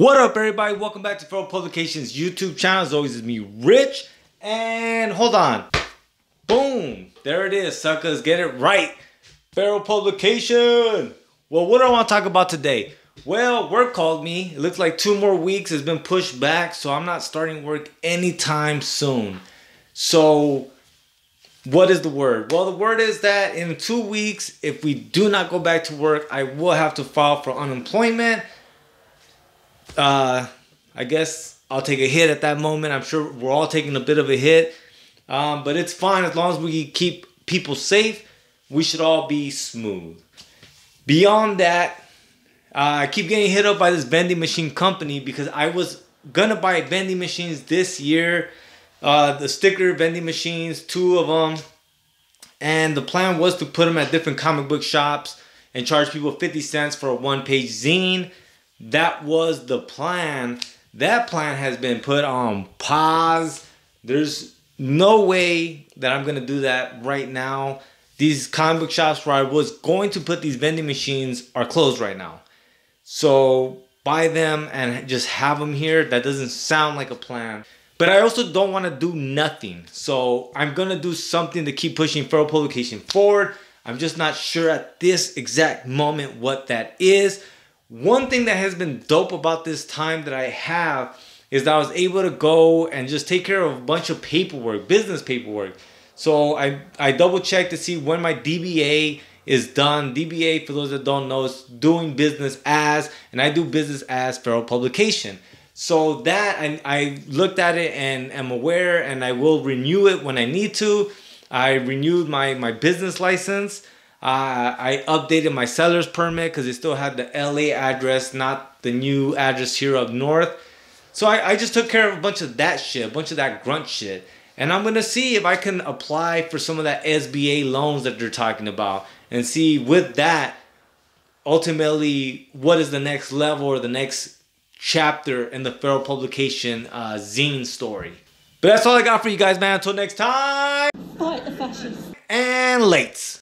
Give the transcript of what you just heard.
What up, everybody? Welcome back to Federal Publications YouTube channel. As always, it's me, Rich. And hold on. Boom. There it is, suckers. Get it right. Feral Publication. Well, what do I want to talk about today? Well, work called me. It looks like two more weeks has been pushed back, so I'm not starting work anytime soon. So, what is the word? Well, the word is that in two weeks, if we do not go back to work, I will have to file for unemployment uh, I guess I'll take a hit at that moment. I'm sure we're all taking a bit of a hit, um, but it's fine as long as we keep people safe. We should all be smooth. Beyond that, uh, I keep getting hit up by this vending machine company because I was gonna buy vending machines this year. Uh, the sticker vending machines, two of them, and the plan was to put them at different comic book shops and charge people 50 cents for a one page zine. That was the plan. That plan has been put on pause. There's no way that I'm gonna do that right now. These comic book shops where I was going to put these vending machines are closed right now. So buy them and just have them here. That doesn't sound like a plan. But I also don't want to do nothing. So I'm gonna do something to keep pushing Feral Publication forward. I'm just not sure at this exact moment what that is. One thing that has been dope about this time that I have is that I was able to go and just take care of a bunch of paperwork, business paperwork. So I, I double checked to see when my DBA is done. DBA, for those that don't know, is doing business as, and I do business as Feral Publication. So that I, I looked at it and am aware, and I will renew it when I need to. I renewed my, my business license. Uh, I updated my seller's permit because it still had the LA address, not the new address here up north. So I, I just took care of a bunch of that shit, a bunch of that grunt shit. And I'm gonna see if I can apply for some of that SBA loans that they're talking about and see with that ultimately what is the next level or the next chapter in the Feral Publication uh, zine story. But that's all I got for you guys, man. Until next time. Fight the fascists. And late.